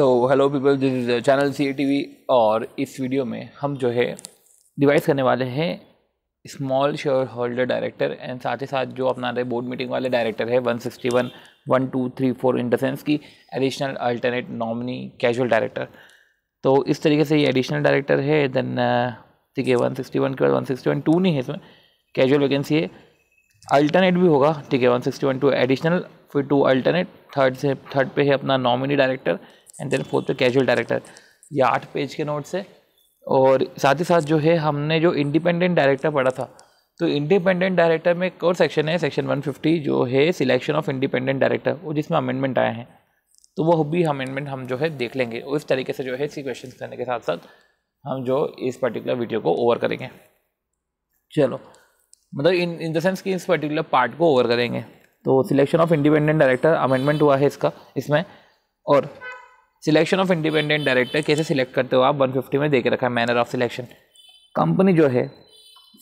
so hello people this is channel C T V और इस video में हम जो है डिवाइस करने वाले हैं small share holder director and साथ ही साथ जो अपना रहे बोर्ड मीटिंग वाले डायरेक्टर है one sixty one one two three four in the की additional alternate nominee casual director तो इस तरीके से ये एडिशनल डायरेक्टर है देन ठीक है वन सिक्सटी वन के बाद वन सिक्सटी वन टू नहीं है इसमें कैजुअल वैकेंसी है अल्टरनेट भी होगा ठीक है one sixty one two additional फिर टू अल्टरनेट थर्ड से थर्ड पे है अपना nominee director and then fourth पे कैजुअल डायरेक्टर ये आठ पेज के नोट्स है और साथ ही साथ जो है हमने जो इंडिपेंडेंट डायरेक्टर पढ़ा था तो इंडिपेंडेंट डायरेक्टर में एक और सेक्शन है सेक्शन 150 जो है सिलेक्शन ऑफ इंडिपेंडेंट डायरेक्टर वो जिसमें अमेंडमेंट आए हैं तो वो भी अमेंडमेंट हम जो है देख लेंगे और इस तरीके से जो है इसी क्वेश्चन करने के साथ साथ हम जो इस पर्टिकुलर वीडियो को ओवर करेंगे चलो मतलब इन इन द सेंस कि इस पर्टिकुलर पार्ट को ओवर करेंगे तो selection of independent director amendment हुआ है इसका इसमें और सिलेक्शन ऑफ इंडिपेंडेंट डायरेक्टर कैसे सिलेक्ट करते हो आप 150 में देख रखा है मैनर ऑफ सिलेक्शन कंपनी जो है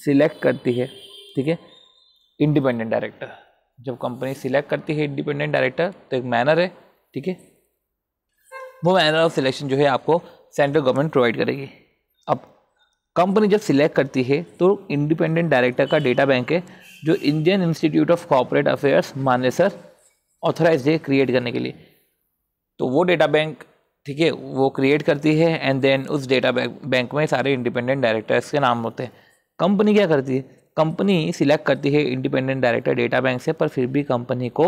सिलेक्ट करती है ठीक है इंडिपेंडेंट डायरेक्टर जब कंपनी सिलेक्ट करती है इंडिपेंडेंट डायरेक्टर तो एक मैनर है ठीक है वो मैनर ऑफ सिलेक्शन जो है आपको सेंट्रल गवर्नमेंट प्रोवाइड करेगी अब कंपनी जब सिलेक्ट करती है तो इंडिपेंडेंट डायरेक्टर का डेटा बैंक है जो Indian institute of corporate affairs Manesar authorise है क्रिएट करने के लिए तो वो डेटा बैंक ठीक है वो क्रिएट करती है एंड देन उस डेटा बैंक में सारे इंडिपेंडेंट डायरेक्टर्स के नाम होते हैं कंपनी क्या करती है कंपनी सिलेक्ट करती है इंडिपेंडेंट डायरेक्टर डेटा बैंक से पर फिर भी कंपनी को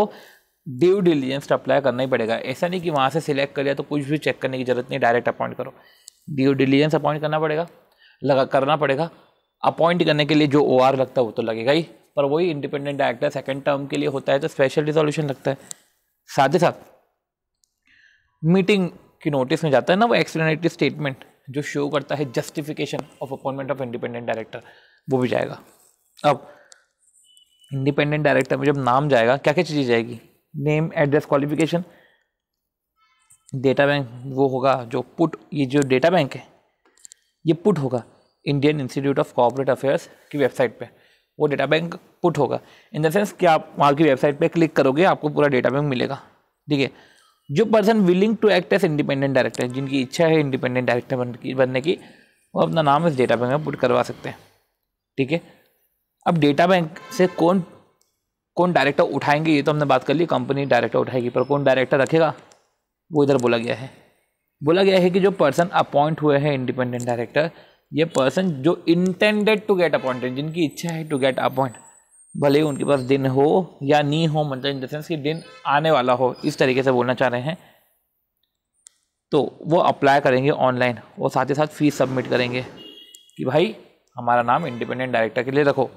ड्यू डिलीजेंस अप्लाई करना ही पड़ेगा ऐसा नहीं कि वहाँ से सिलेक्ट कर लिया तो कुछ भी चेक करने की ज़रूरत नहीं डायरेक्ट अपॉइंट करो ड्यू डिलीजेंस अपॉइंट करना पड़ेगा लगा करना पड़ेगा अपॉइंट करने के लिए जो ओ आर लगता है वो तो लगेगा ही पर वही इंडिपेंडेंट डायरेक्टर सेकेंड टर्म के लिए होता है तो स्पेशल रिजोल्यूशन लगता है साथ ही साथ मीटिंग की नोटिस में जाता है ना वो एक्सप्लेनेटरी स्टेटमेंट जो शो करता है justification of appointment of independent director वो भी जाएगा अब इंडिपेंडेंट डायरेक्टर में जब नाम जाएगा क्या क्या चीज़ें जाएगी name address qualification data bank वो होगा जो पुट ये जो डेटा बैंक है ये पुट होगा Indian institute of corporate affairs की वेबसाइट पे वो डेटा बैंक पुट होगा इन द सेंस कि आप वहाँ की वेबसाइट पे क्लिक करोगे आपको पूरा डेटा बैंक मिलेगा ठीक है जो person willing to act as independent director जिनकी इच्छा है इंडिपेंडेंट डायरेक्टर बन की बनने की वो अपना नाम इस डेटा बैंक में पुट करवा सकते हैं ठीक है अब डेटा बैंक से कौन कौन डायरेक्टर उठाएंगे ये तो हमने बात कर ली कंपनी डायरेक्टर उठाएगी पर कौन डायरेक्टर रखेगा वो इधर बोला गया है बोला गया है कि जो पर्सन अपॉइंट हुए हैं इंडिपेंडेंट डायरेक्टर ये पर्सन जो इंटेंडेड टू गेट अपॉइंटेड जिनकी इच्छा है टू गेट अपॉइंट भले उनके पास दिन हो या नहीं हो मतलब इन देंस कि दिन आने वाला हो इस तरीके से बोलना चाह रहे हैं तो वो अप्लाई करेंगे ऑनलाइन और साथ ही साथ फीस सबमिट करेंगे कि भाई हमारा नाम इंडिपेंडेंट डायरेक्टर के लिए रखो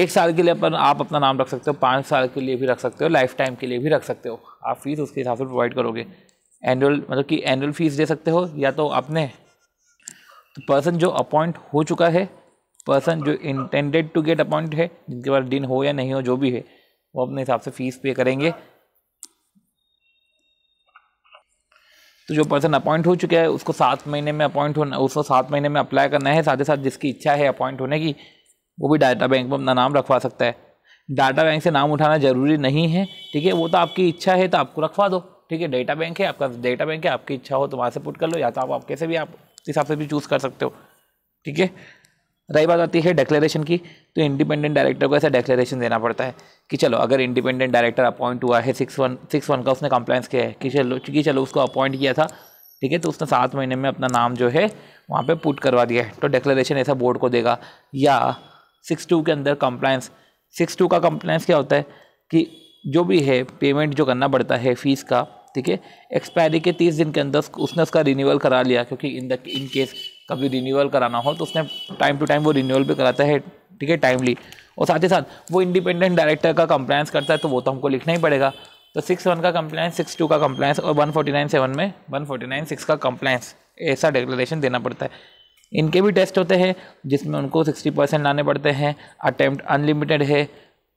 एक साल के लिए अपन आप अपना नाम रख सकते हो पाँच साल के लिए भी रख सकते हो लाइफ टाइम के लिए भी रख सकते हो आप फीस उसके हिसाब से प्रोवाइड करोगे एनुअल मतलब कि एनुअल फीस दे सकते हो या तो अपने तो पर्सन जो अपॉइंट हो चुका है पर्सन जो इंटेंडेड टू गेट अपॉइंट है जिनके पास डिन हो या नहीं हो जो भी है वो अपने हिसाब से फीस पे करेंगे तो जो पर्सन अपॉइंट हो चुका है उसको सात महीने में अपॉइंट होना उसको सात महीने में अप्लाई करना है साथ ही साथ जिसकी इच्छा है अपॉइंट होने की वो भी डाटा बैंक में अपना नाम रखवा सकता है डाटा बैंक से नाम उठाना ज़रूरी नहीं है ठीक है वो तो आपकी इच्छा है तो आपको रखवा दो ठीक है डेटा बैंक है आपका डेटा बैंक है आपकी इच्छा हो तो वहाँ से पुट कर लो या तो आप, कैसे भी आप हिसाब से भी चूज़ कर सकते हो ठीक है रही बात आती है डेक्लेरेशन की तो इंडिपेंडेंट डायरेक्टर को ऐसा डेक्लेरेशन देना पड़ता है कि चलो अगर इंडिपेंडेंट डायरेक्टर अपॉइंट हुआ है सिक्स वन सिक्स वन का उसने कंप्लाइंस किया है कि चलो कि चलो उसको अपॉइंट किया था ठीक है तो उसने सात महीने में अपना नाम जो है वहाँ पर पुट करवा दिया है तो डेक्लेरेशन ऐसा बोर्ड को देगा या सिक्स टू के अंदर कंप्लाइंस सिक्स टू का कंप्लाइंस क्या होता है कि जो भी है पेमेंट जो करना पड़ता है फ़ीस का ठीक है एक्सपायरी के तीस दिन के अंदर उसने उसका रिन्यूअल करा लिया क्योंकि इन द इन केस कभी रिन्यूअल कराना हो तो उसने टाइम टू टाइम वो रिन्यूअल भी कराता है ठीक है टाइमली और साथ ही साथ वो इंडिपेंडेंट डायरेक्टर का कंप्लायंस करता है तो वो तो हमको लिखना ही पड़ेगा तो सिक्स वन का कंप्लायंस सिक्स टू का कंप्लायंस और वन फोर्टी नाइन सेवन में वन फोर्टी नाइन सिक्स का कंप्लायंस ऐसा डिक्लेरेशन देना पड़ता है इनके भी टेस्ट होते हैं जिसमें उनको सिक्सटी परसेंट लाने पड़ते हैं अटैम्प्ट अनलिमिटेड है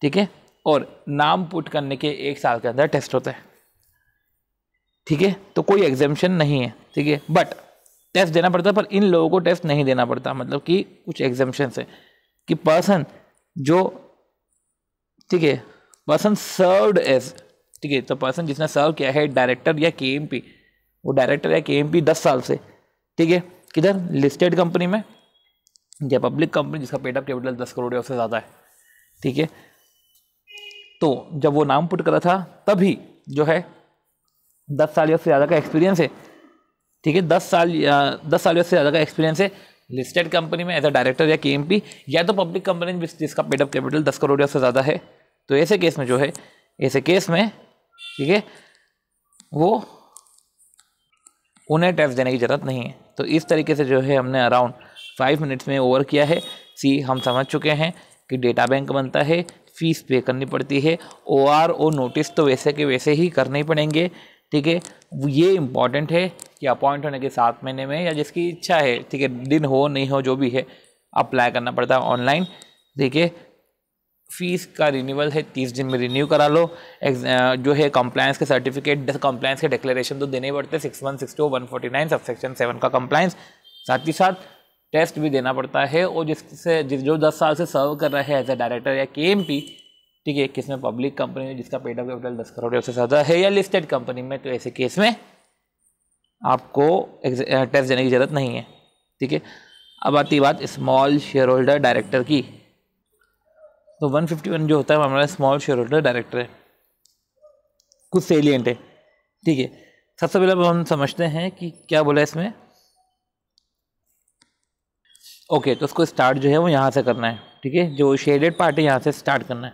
ठीक है और नाम पुट करने के एक साल के अंदर टेस्ट होता है ठीक है तो कोई एग्जेम्पन नहीं है ठीक है बट टेस्ट देना पड़ता है पर इन लोगों को टेस्ट नहीं देना पड़ता मतलब कि कुछ एग्जामेशन है कि पर्सन जो ठीक है पर्सन सर्व्ड एज ठीक है तो पर्सन जिसने सर्व किया है डायरेक्टर या के वो डायरेक्टर या के दस साल से ठीक है किधर लिस्टेड कंपनी में या पब्लिक कंपनी जिसका पेटअप कैपिटल दस करोड़ या उससे ज़्यादा है ठीक है तो जब वो नाम पुट करा था तभी जो है दस साल या उससे ज़्यादा का एक्सपीरियंस है ठीक है दस साल या दस साल से ज़्यादा का एक्सपीरियंस है लिस्टेड कंपनी में एज अ डायरेक्टर या के या तो पब्लिक कंपनी में जिसका पेड कैपिटल दस करोड़ या उससे ज़्यादा है तो ऐसे केस में जो है ऐसे केस में ठीक है वो उन्हें टैक्स देने की ज़रूरत नहीं है तो इस तरीके से जो है हमने अराउंड फाइव मिनट्स में ओवर किया है सी हम समझ चुके हैं कि डेटा बैंक बनता है फीस पे करनी पड़ती है ओ आर ओ नोटिस तो वैसे के वैसे ही करने ही पड़ेंगे ठीक है ये इम्पॉर्टेंट है कि अपॉइंट होने के सात महीने में या जिसकी इच्छा है ठीक है दिन हो नहीं हो जो भी है अप्लाई करना पड़ता है ऑनलाइन ठीक है फीस का रिन्यूअल है तीस दिन में रिन्यू करा लो जो है कंप्लायंस के सर्टिफिकेट कंप्लायंस के डिक्लेरेशन तो देने पड़ते हैं six one six two one forty nine sub section seven का कंप्लायंस साथ ही साथ टेस्ट भी देना पड़ता है और जिससे जिस जो दस साल से सर्व कर रहा है एज ए डायरेक्टर या के ठीक है किस में पब्लिक कंपनी में जिसका पेड ऑफ कैपिटल दस करोड़ से ज़्यादा है या लिस्टेड कंपनी में तो ऐसे केस में आपको टैक्स देने की ज़रूरत नहीं है ठीक है अब आती बात स्मॉल शेयर होल्डर डायरेक्टर की तो 151 जो होता है हमारा स्मॉल शेयर होल्डर डायरेक्टर है कुछ सेलियंट है ठीक है सबसे पहले हम समझते हैं कि क्या बोला इसमें ओके तो उसको स्टार्ट जो है वो यहाँ से करना है ठीक है जो शेडेड पार्ट है यहाँ से स्टार्ट करना है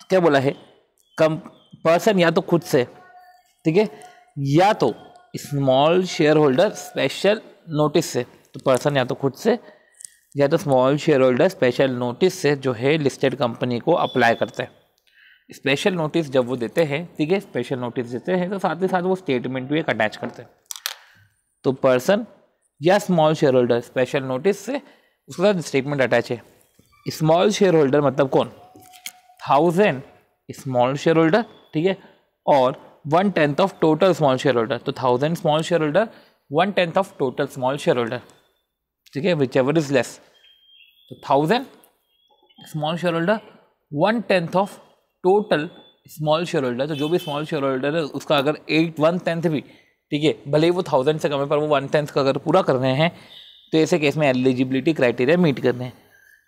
तो क्या बोला है कम पर्सन या तो खुद से ठीक है या तो small share holder special notice से तो पर्सन या तो खुद से या तो small share holder special notice से जो है लिस्टेड कंपनी को अप्लाई करते हैं स्पेशल नोटिस जब वो देते हैं ठीक है स्पेशल नोटिस देते हैं तो साथ ही साथ वो स्टेटमेंट भी एक अटैच करते हैं तो पर्सन या small share holder special notice से उसके साथ स्टेटमेंट अटैच है स्मॉल शेयर होल्डर मतलब कौन थाउजेंड स्मॉल शेयर होल्डर ठीक है और one tenth of total small share holder तो thousand small share holder one tenth of total small share holder ठीक है विच एवर इज लेस तो thousand small share holder one tenth of total small share holder तो जो भी small share holder है उसका अगर एट वन टेंथ भी ठीक है भले ही वो थाउजेंड से कम है पर वो वन टेंथ का अगर पूरा कर रहे हैं तो ऐसे केस में एलिजिबिलिटी क्राइटेरिया मीट रहे हैं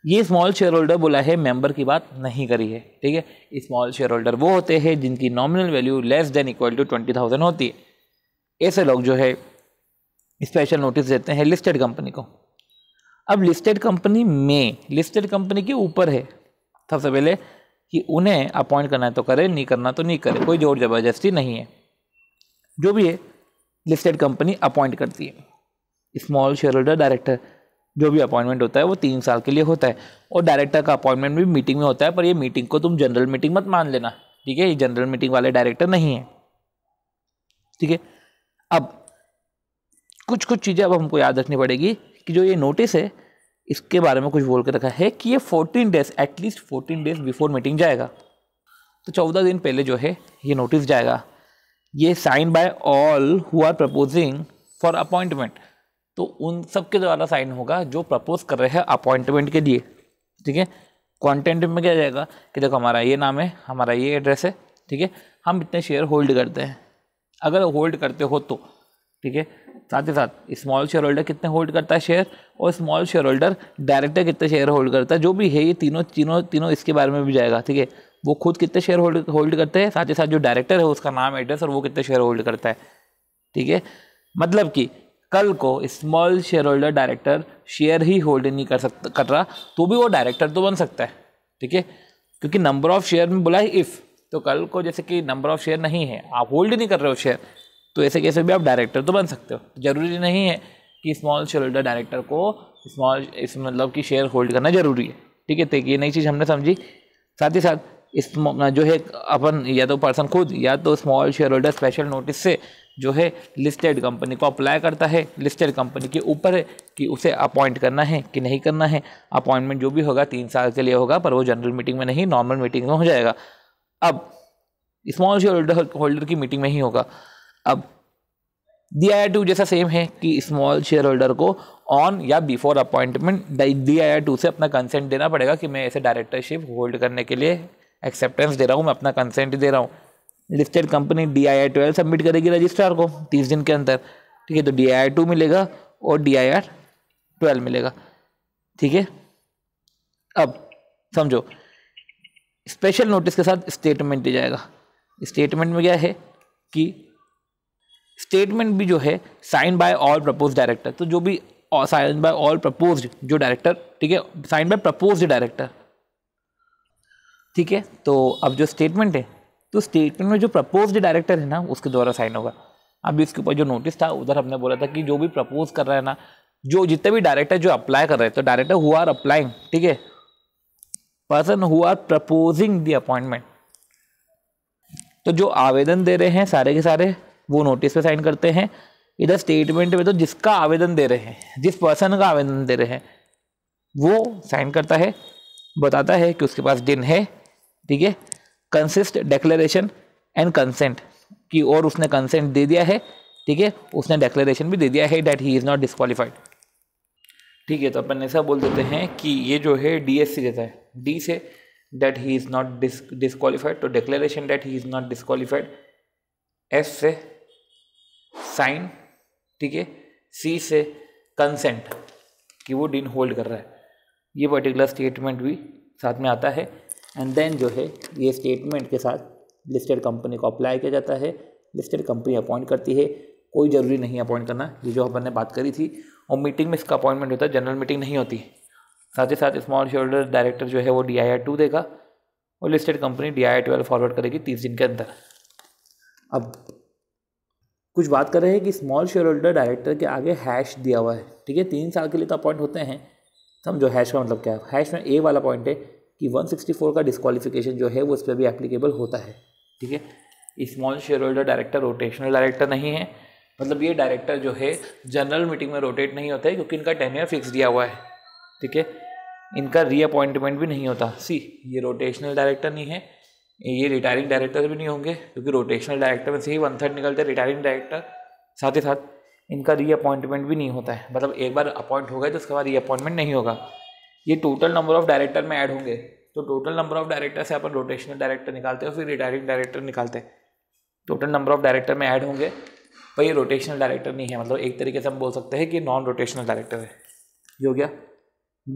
ये स्मॉल शेयर होल्डर बोला है मेंबर की बात नहीं करी है ठीक है स्मॉल शेयर होल्डर वो होते हैं जिनकी nominal value less than equal to twenty thousand होती है ऐसे लोग जो है स्पेशल नोटिस देते हैं लिस्टेड कंपनी को अब लिस्टेड कंपनी में लिस्टेड कंपनी के ऊपर है सबसे पहले कि उन्हें अपॉइंट करना है तो करे नहीं करना तो नहीं करे कोई जोर ज़बरदस्ती नहीं है जो भी है लिस्टेड कंपनी अपॉइंट करती है स्मॉल शेयर होल्डर डायरेक्टर जो भी अपॉइंटमेंट होता है वो तीन साल के लिए होता है और डायरेक्टर का अपॉइंटमेंट भी मीटिंग में होता है पर ये मीटिंग को तुम जनरल मीटिंग मत मान लेना ठीक है ये जनरल मीटिंग वाले डायरेक्टर नहीं है ठीक है अब कुछ कुछ चीज़ें अब हमको याद रखनी पड़ेगी कि जो ये नोटिस है इसके बारे में कुछ बोल के रखा है कि ये fourteen days at least fourteen days before meeting जाएगा तो चौदह दिन पहले जो है ये नोटिस जाएगा ये sign by all who are proposing for appointment तो उन सब के द्वारा साइन होगा जो प्रपोज कर रहे हैं अपॉइंटमेंट के लिए ठीक है कॉन्टेंट में क्या जाएगा कि देखो हमारा ये नाम है हमारा ये एड्रेस है ठीक है हम इतने शेयर होल्ड करते हैं अगर होल्ड करते हो तो ठीक है साथ ही साथ स्मॉल शेयर होल्डर कितने होल्ड करता है शेयर और स्मॉल शेयर होल्डर डायरेक्टर कितने शेयर होल्ड करता है जो भी है ये तीनों तीनों तीनों इसके बारे में भी जाएगा ठीक है वो खुद कितने शेयर होल्ड होल्ड करते हैं साथ ही साथ जो डायरेक्टर है उसका नाम एड्रेस और वो कितने शेयर होल्ड करता है ठीक है मतलब कि कल को small share holder director share ही होल्ड नहीं कर सकता कर रहा तो भी वो डायरेक्टर तो बन सकता है ठीक है क्योंकि नंबर ऑफ शेयर में बोला है इफ़ तो कल को जैसे कि नंबर ऑफ शेयर नहीं है आप होल्ड नहीं कर रहे हो शेयर तो ऐसे कैसे भी आप डायरेक्टर तो बन सकते हो ज़रूरी नहीं है कि स्मॉल शेयर होल्डर डायरेक्टर को स्मॉल इस मतलब कि शेयर होल्ड करना ज़रूरी है ठीक है तो ये नई चीज़ हमने समझी साथ ही साथ इस जो है अपन या तो पर्सन खुद या तो small share holder special notice से जो है लिस्टेड कंपनी को अप्लाई करता है लिस्टेड कंपनी के ऊपर है कि उसे अपॉइंट करना है कि नहीं करना है अपॉइंटमेंट जो भी होगा तीन साल के लिए होगा पर वो जनरल मीटिंग में नहीं नॉर्मल मीटिंग में हो जाएगा अब स्मॉल शेयर होल्डर होल्डर की मीटिंग में ही होगा अब डी आई टू जैसा सेम है कि स्मॉल शेयर होल्डर को ऑन या before appointment D I two से अपना कंसेंट देना पड़ेगा कि मैं ऐसे डायरेक्टरशिप होल्ड करने के लिए एक्सेप्टेंस दे रहा हूँ मैं अपना कंसेंट दे रहा हूँ listed company D I R twelve submit करेगी रजिस्ट्रार को तीस दिन के अंदर ठीक है तो डी आई आई टू मिलेगा और डी आई आर ट्वेल्व मिलेगा ठीक है अब समझो स्पेशल नोटिस के साथ स्टेटमेंट दिया जाएगा स्टेटमेंट में क्या है कि स्टेटमेंट भी जो है sign by all propose director तो जो भी साइन बाय ऑल प्रपोज जो डायरेक्टर ठीक है साइन बाय प्रपोज डायरेक्टर ठीक है तो अब जो स्टेटमेंट है तो स्टेटमेंट में जो प्रपोज डायरेक्टर है ना उसके द्वारा साइन होगा अब इसके ऊपर जो नोटिस था उधर हमने बोला था कि जो भी प्रपोज कर रहा है ना जो जितने भी डायरेक्टर जो अप्लाई कर रहे हैं तो डायरेक्टर हु आर अप्लाइंग ठीक है person who are proposing the appointment तो जो आवेदन दे रहे हैं सारे के सारे वो नोटिस पे साइन करते हैं इधर स्टेटमेंट में तो जिसका आवेदन दे रहे हैं जिस पर्सन का आवेदन दे रहे हैं वो साइन करता है बताता है कि उसके पास दिन है ठीक है कंसिस्ट डेक्लेशन एंड कंसेंट कि और उसने कंसेंट दे दिया है ठीक है उसने डेक्लेरेशन भी दे दिया है that he is not disqualified ठीक है तो अपन ऐसा बोल देते हैं कि ये जो है डी एस सी देता है डी से that he is not disqualified तो declaration that he is not disqualified S से साइन ठीक है सी से कंसेंट कि वो डिन होल्ड कर रहा है ये पर्टिकुलर स्टेटमेंट भी साथ में आता है एंड देन जो है ये स्टेटमेंट के साथ लिस्टेड कंपनी को अप्लाई किया जाता है लिस्टेड कंपनी अपॉइंट करती है कोई ज़रूरी नहीं अपॉइंट करना ये जो अपन ने बात करी थी और मीटिंग में इसका अपॉइंटमेंट होता है जनरल मीटिंग नहीं होती साथ ही साथ स्मॉल शेयर डायरेक्टर जो है वो डी आई आर टू देगा और listed company D I R twelve forward करेगी तीस दिन के अंदर अब कुछ बात कर रहे हैं कि स्मॉल शेयर होल्डर डायरेक्टर के आगे हैश दिया हुआ है ठीक है तीन साल के लिए तो अपॉइंट होते हैं समझो तो हैश का मतलब क्या है हैश में ए वाला पॉइंट है कि 164 का डिस्कालीफिकेशन जो है वो इस पर भी एप्लीकेबल होता है ठीक है small share holder director rotational director नहीं है मतलब ये डायरेक्टर जो है जनरल मीटिंग में रोटेट नहीं होता है क्योंकि इनका टेनियर फिक्स दिया हुआ है ठीक है इनका रीअपॉइंटमेंट भी नहीं होता सी ये रोटेशनल डायरेक्टर नहीं है ये रिटायरिंग डायरेक्टर भी नहीं होंगे क्योंकि रोटेशनल डायरेक्टर में से ही वन थर्ड निकलते हैं रिटायरिंग डायरेक्टर साथ ही साथ इनका रीअपॉइंटमेंट भी नहीं होता है मतलब एक बार अपॉइंट हो गए तो उसके बाद रीअपॉइंटमेंट नहीं होगा ये टोटल नंबर ऑफ डायरेक्टर में ऐड होंगे तो टोटल नंबर ऑफ डायरेक्टर से अपन रोटेशनल डायरेक्टर निकालते हैं और फिर रिटायरिंग डायरेक्टर निकालते हैं टोटल नंबर ऑफ डायरेक्टर में ऐड होंगे पर ये रोटेशनल डायरेक्टर नहीं है मतलब एक तरीके से हम बोल सकते हैं कि नॉन रोटेशनल डायरेक्टर है ये हो गया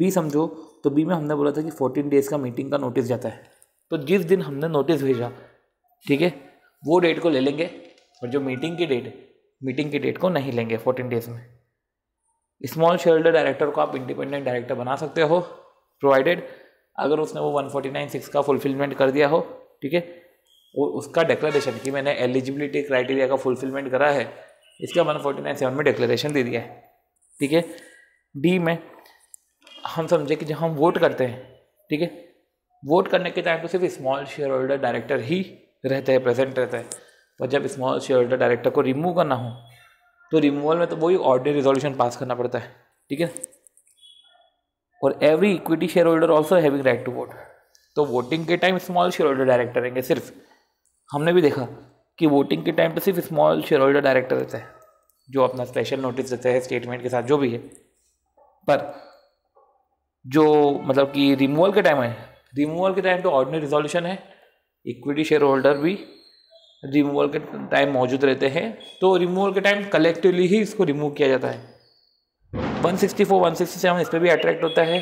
बी समझो तो बी में हमने बोला था कि फोर्टीन डेज़ का मीटिंग का नोटिस जाता है तो जिस दिन हमने नोटिस भेजा ठीक है वो डेट को ले लेंगे और जो मीटिंग की डेट मीटिंग की डेट को नहीं लेंगे फोर्टीन डेज़ में स्मॉल शेयर होल्डर डायरेक्टर को आप इंडिपेंडेंट डायरेक्टर बना सकते हो प्रोवाइडेड अगर उसने वो वन फोर्टी नाइन सिक्स का फुलफिलमेंट कर दिया हो ठीक है और उसका डिक्लेरेशन कि मैंने एलिजिबिलिटी क्राइटेरिया का फुलफिलमेंट करा है इसका वन फोर्टी नाइन सेवन में डिक्लेरेशन दे दिया है ठीक है डी में हम समझे कि जब हम वोट करते हैं ठीक है वोट करने के टाइम तो सिर्फ स्मॉल शेयर होल्डर डायरेक्टर ही रहते हैं प्रेजेंट रहते हैं पर जब स्मॉल शेयर होल्डर डायरेक्टर को रिमूव करना हो तो रिमूवल में तो वही ऑर्डिनरी रिजोल्यूशन पास करना पड़ता है ठीक है और every equity share holder also having right to vote तो वोटिंग के time small share holder director रहेंगे सिर्फ हमने भी देखा कि वोटिंग के टाइम तो सिर्फ स्मॉल शेयर होल्डर डायरेक्टर रहता है जो अपना स्पेशल नोटिस देता है स्टेटमेंट के साथ जो भी है पर जो मतलब कि रिमूवल के टाइम है रिमूवल के टाइम तो ऑर्डिनरी रिजोल्यूशन है इक्विटी शेयर होल्डर भी रिमूवल के टाइम मौजूद रहते हैं तो रिमूवल के टाइम कलेक्टिवली ही इसको रिमूव किया जाता है 164, 167 इस पर भी अट्रैक्ट होता है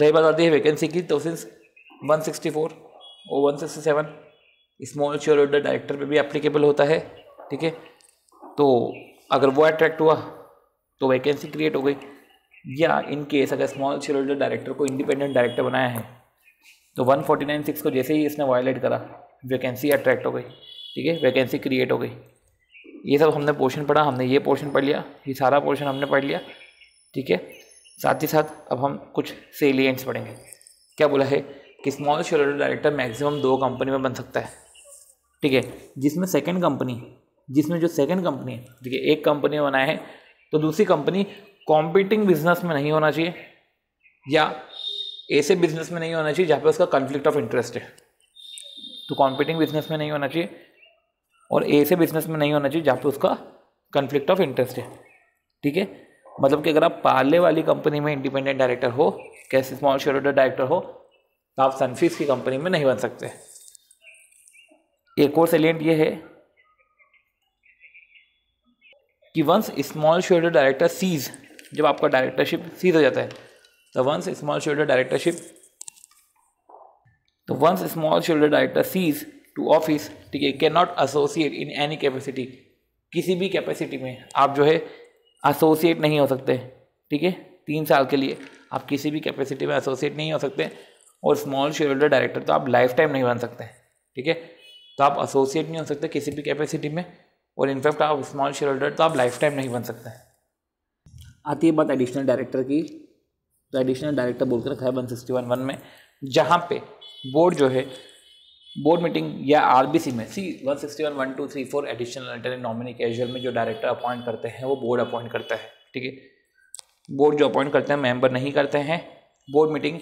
रही बात आती है वैकेंसी की तो सिंस 164 और 167 स्मॉल शेयर होल्डर डायरेक्टर पे भी एप्लीकेबल होता है ठीक है तो अगर वो अट्रैक्ट हुआ तो वैकेंसी क्रिएट हो गई या इन केस अगर स्मॉल शेयर होल्डर डायरेक्टर को इंडिपेंडेंट डायरेक्टर बनाया है तो 149.6 को जैसे ही इसने वायलेट करा वैकेंसी अट्रैक्ट हो गई ठीक है वैकेंसी क्रिएट हो गई ये सब हमने पोर्शन पढ़ा हमने ये पोर्शन पढ़ लिया ये सारा पोर्शन हमने पढ़ लिया ठीक है साथ ही साथ अब हम कुछ सेलियंट्स पढ़ेंगे क्या बोला है कि स्मॉल शेयर डायरेक्टर मैक्सिमम दो कंपनी में बन सकता है ठीक है जिसमें सेकंड कंपनी जिसमें जो सेकंड कंपनी है ठीक है एक कंपनी में बनाया है तो दूसरी कंपनी कॉम्पिटिंग बिजनेस में नहीं होना चाहिए या ऐसे बिजनेस में नहीं होना चाहिए जहाँ पे उसका कन्फ्लिक्ट ऑफ इंटरेस्ट है तो कॉम्पिटिंग बिजनेस में नहीं होना चाहिए और ऐसे बिजनेस में नहीं होना चाहिए जहाँ पे उसका कन्फ्लिक्ट ऑफ इंटरेस्ट है ठीक है मतलब कि अगर आप पार्ले वाली कंपनी में इंडिपेंडेंट डायरेक्टर हो कैसे स्मॉल शेयर होल्डर डायरेक्टर हो तो आप सनफीस की कंपनी में नहीं बन सकते एक और सेलियंट ये है कि once small share director cease जब आपका डायरेक्टरशिप सीज हो जाता है तो वंस स्मॉल शेयर डायरेक्टरशिप तो once small shoulder director cease to office ठीक है can not associate in any capacity किसी भी कैपेसिटी में आप जो है एसोसिएट नहीं हो सकते ठीक है तीन साल के लिए आप किसी भी कैपेसिटी में एसोसिएट नहीं हो सकते और स्मॉल शेयर होल्डर डायरेक्टर तो आप लाइफ टाइम नहीं बन सकते ठीक है तो आप एसोसिएट नहीं हो सकते किसी भी कैपेसिटी में और इनफैक्ट आप स्मॉल शेयर होल्डर तो आप लाइफ टाइम नहीं बन सकते आती है बात एडिशनल डायरेक्टर की तो एडिशनल डायरेक्टर बोलकर रखा है वन सिक्सटी वन वन में जहाँ पे बोर्ड जो है बोर्ड मीटिंग या आरबीसी में C one sixty one one two three four additional nominee casual में जो डायरेक्टर अपॉइंट करते हैं वो बोर्ड अपॉइंट करता है ठीक है बोर्ड जो अपॉइंट करते हैं मेंबर नहीं करते हैं बोर्ड मीटिंग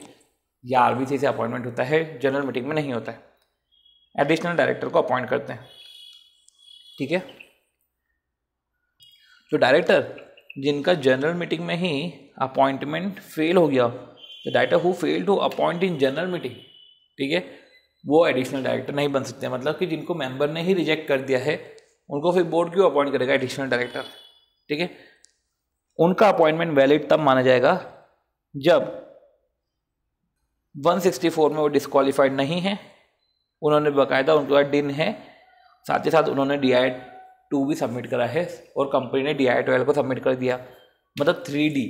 या आर से अपॉइंटमेंट होता है जनरल मीटिंग में नहीं होता है एडिशनल डायरेक्टर को अपॉइंट करते हैं ठीक है जो डायरेक्टर जिनका जनरल मीटिंग में ही अपॉइंटमेंट फेल हो गया the director who fail to appoint in general meeting ठीक है वो एडिशनल डायरेक्टर नहीं बन सकते मतलब कि जिनको मेंबर ने ही रिजेक्ट कर दिया है उनको फिर बोर्ड क्यों अपॉइंट करेगा एडिशनल डायरेक्टर ठीक है उनका अपॉइंटमेंट वैलिड तब माना जाएगा जब 164 में वो डिस्कालीफाइड नहीं है उन्होंने बकायदा उनके पास डिन है साथ ही साथ उन्होंने डी आई टू भी सबमिट करा है और कंपनी ने डी आई ट्वेल्व को सबमिट कर दिया मतलब थ्री डी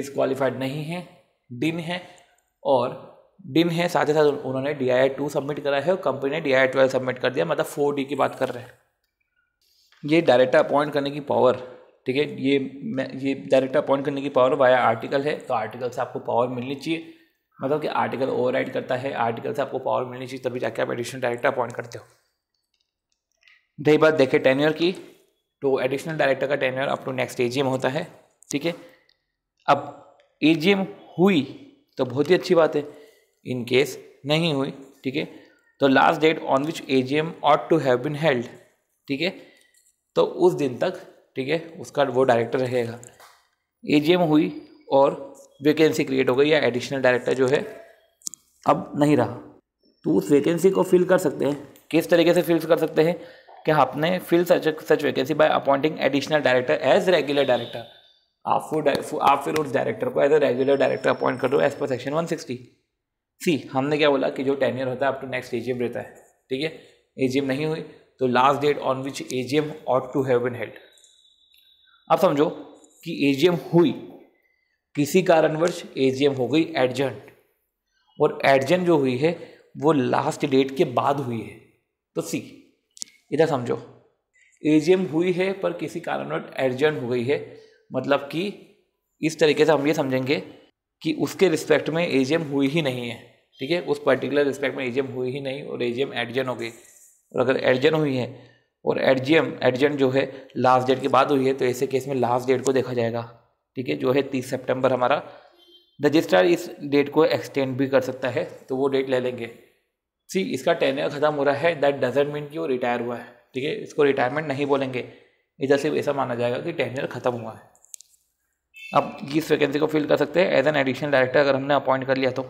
डिस्कालीफाइड नहीं है डिन है और डिम है साथ ही साथ उन्होंने डी आई टू सबमिट करा है और कंपनी ने डी आई ट्वेल्व सबमिट कर दिया मतलब फोर डी की बात कर रहे हैं ये डायरेक्टर अपॉइंट करने की पावर ठीक है ये मैं ये डायरेक्टर अपॉइंट करने की पावर वाया आर्टिकल है तो आर्टिकल से आपको पावर मिलनी चाहिए मतलब कि आर्टिकल ओवर करता है आर्टिकल से आपको पावर मिलनी चाहिए तभी जाके आप एडिशनल डायरेक्टर अपॉइंट करते हो रही तो बात देखें टेन्योर की तो एडिशनल डायरेक्टर का tenure up to next AGM होता है ठीक है अब एजीएम हुई तो बहुत ही अच्छी बात है इन केस नहीं हुई ठीक है तो last date on which A G M ought to have been held ठीक है तो उस दिन तक ठीक है उसका वो डायरेक्टर रहेगा ए जी एम हुई और वैकेंसी क्रिएट हो गई या एडिशनल डायरेक्टर जो है अब नहीं रहा तो उस वैकेंसी को फिल कर सकते हैं किस तरीके से फिल कर सकते हैं कि आपने fill such such vacancy by appointing additional director as regular director आप फिर आप फिर उस डायरेक्टर को as a regular director appoint कर दो as per section one sixty C हमने क्या बोला कि जो टेन ईयर होता है अप टू नेक्स्ट एजीएम रहता है ठीक है एजीएम नहीं हुई तो last date on which AGM ought to have been held अब समझो कि एजीएम हुई किसी कारणवश एजीएम हो गई एडजेंट और एडजेंट जो हुई है वो लास्ट डेट के बाद हुई है तो सी इधर समझो एजीएम हुई है पर किसी कारणवश एडजेंट हो गई है मतलब कि इस तरीके से हम ये समझेंगे कि उसके रिस्पेक्ट में ए हुई ही नहीं है ठीक है उस पर्टिकुलर रिस्पेक्ट में ए हुई ही नहीं और ए एडजन हो गई और अगर एडजन हुई है और एडजीएम एडजन जो है लास्ट डेट के बाद हुई है तो ऐसे केस में लास्ट डेट को देखा जाएगा ठीक है जो है तीस सेप्टेम्बर हमारा रजिस्ट्रार इस डेट को एक्सटेंड भी कर सकता है तो वो डेट ले लेंगे सी इसका टेनर ख़त्म हो रहा है दैट डजेंट मीन कि वो रिटायर हुआ है ठीक है इसको रिटायरमेंट नहीं बोलेंगे इधर सिर्फ ऐसा माना जाएगा कि टेनर ख़त्म हुआ है अब इस वैकेंसी को फिल कर सकते हैं एज एन एडिशनल डायरेक्टर अगर हमने अपॉइंट कर लिया तो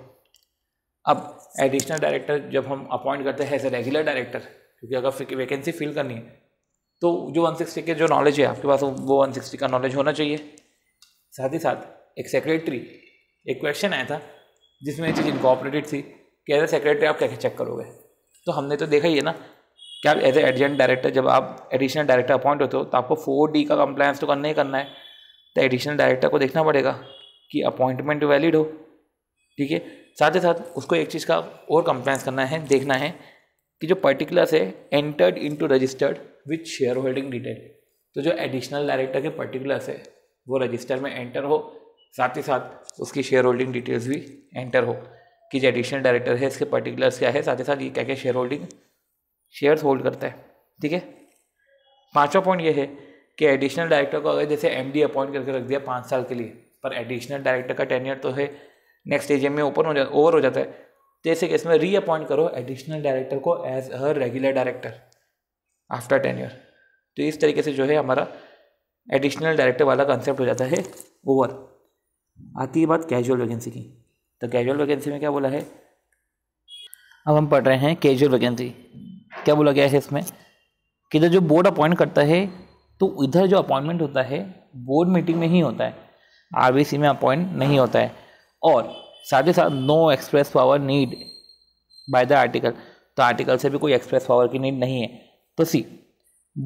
अब एडिशनल डायरेक्टर जब हम अपॉइंट करते हैं एज ए रेगुलर डायरेक्टर क्योंकि अगर वैकेंसी फिल करनी है तो जो 160 के जो नॉलेज है आपके पास वो 160 का नॉलेज होना चाहिए साथ ही साथ एक सेक्रेटरी एक क्वेश्चन आया था जिसमें ये चीज़ इनकॉपरेटेड थी कि एज ए सेक्रेटरी आप क्या क्या चेक करोगे तो हमने तो देखा ही है ना कि आप एज ए एडजेंट डायरेक्टर जब आप एडिशनल डायरेक्टर अपॉइंट होते हो तो आपको फोर डी का कंप्लायंस तो करना ही करना है तो एडिशनल डायरेक्टर को देखना पड़ेगा कि अपॉइंटमेंट वैलिड हो ठीक है साथ ही साथ उसको एक चीज़ का और कंप्लेंस करना है देखना है कि जो पर्टिकुलर्स है entered into registered with share holding detail तो जो एडिशनल डायरेक्टर के पर्टिकुलर्स है वो रजिस्टर में एंटर हो साथ ही साथ उसकी शेयर होल्डिंग डिटेल्स भी एंटर हो कि जो एडिशनल डायरेक्टर है इसके पर्टिकुलर्स क्या है साथ ही साथ ये क्या क्या शेयर होल्डिंग शेयर्स होल्ड करता है ठीक है पाँचवा पॉइंट ये है कि एडिशनल डायरेक्टर को अगर जैसे एम अपॉइंट करके रख दिया पाँच साल के लिए पर एडिशनल डायरेक्टर का टेनियर तो है नेक्स्ट एजीएम में ओपन हो जाता ओवर हो जाता है जैसे कि इसमें रीअपॉइंट करो एडिशनल डायरेक्टर को as a regular director after tenure तो इस तरीके से जो है हमारा एडिशनल डायरेक्टर वाला कंसेप्ट हो जाता है ओवर आती है बात कैजुअल वैकेंसी की तो कैजुअल वैकेंसी में क्या बोला है अब हम पढ़ रहे हैं कैजुअल वैकेंसी क्या बोला गया है इसमें कि जो बोर्ड अपॉइंट करता है तो इधर जो अपॉइंटमेंट होता है बोर्ड मीटिंग में ही होता है आर में अपॉइंट नहीं होता है और साथ ही साथ no express power need by the article तो आर्टिकल से भी कोई एक्सप्रेस पावर की नीड नहीं है तो सी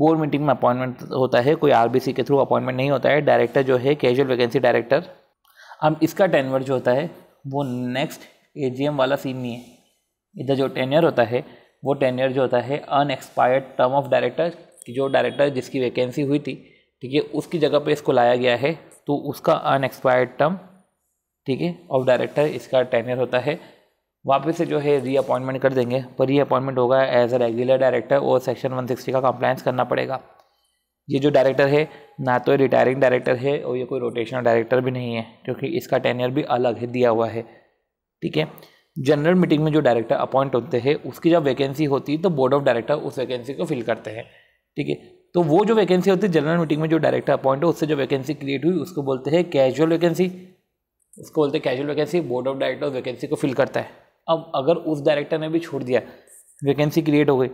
बोर्ड मीटिंग में अपॉइंटमेंट होता है कोई आर के थ्रू अपॉइंटमेंट नहीं होता है डायरेक्टर जो है कैजुअल वैकेंसी डायरेक्टर अब इसका टेनवर जो होता है वो नेक्स्ट ए वाला सीन नहीं है इधर जो टेनियर होता है वो टेनियर जो होता है अनएक्सपायर्ड टर्म ऑफ डायरेक्टर कि जो डायरेक्टर जिसकी वैकेंसी हुई थी ठीक है उसकी जगह पे इसको लाया गया है तो उसका अनएक्सपायर्ड टर्म ठीक है ऑफ डायरेक्टर इसका टेनर होता है वापस से जो है रीअपॉइंटमेंट कर देंगे पर री अपॉइंटमेंट होगा एज अ रेगुलर डायरेक्टर और सेक्शन सिक्सटी का कंप्लायंस करना पड़ेगा ये जो डायरेक्टर है ना तो रिटायरिंग डायरेक्टर है और ये कोई रोटेशनल डायरेक्टर भी नहीं है क्योंकि इसका टेनियर भी अलग है दिया हुआ है ठीक है जनरल मीटिंग में जो डायरेक्टर अपॉइंट होते हैं उसकी जब वैकेंसी होती है तो बोर्ड ऑफ डायरेक्टर उस वैकेंसी को फिल करते हैं ठीक है तो वो जो वैकेंसी होती है जनरल मीटिंग में जो डायरेक्टर अपॉइंट हो उससे जो वैकेंसी क्रिएट हुई उसको बोलते हैं कैजुअल वैकेंसी उसको बोलते हैं casual vacancy board of director vacancy को फिल करता है अब अगर उस डायरेक्टर ने भी छोड़ दिया वैकेंसी क्रिएट हो गई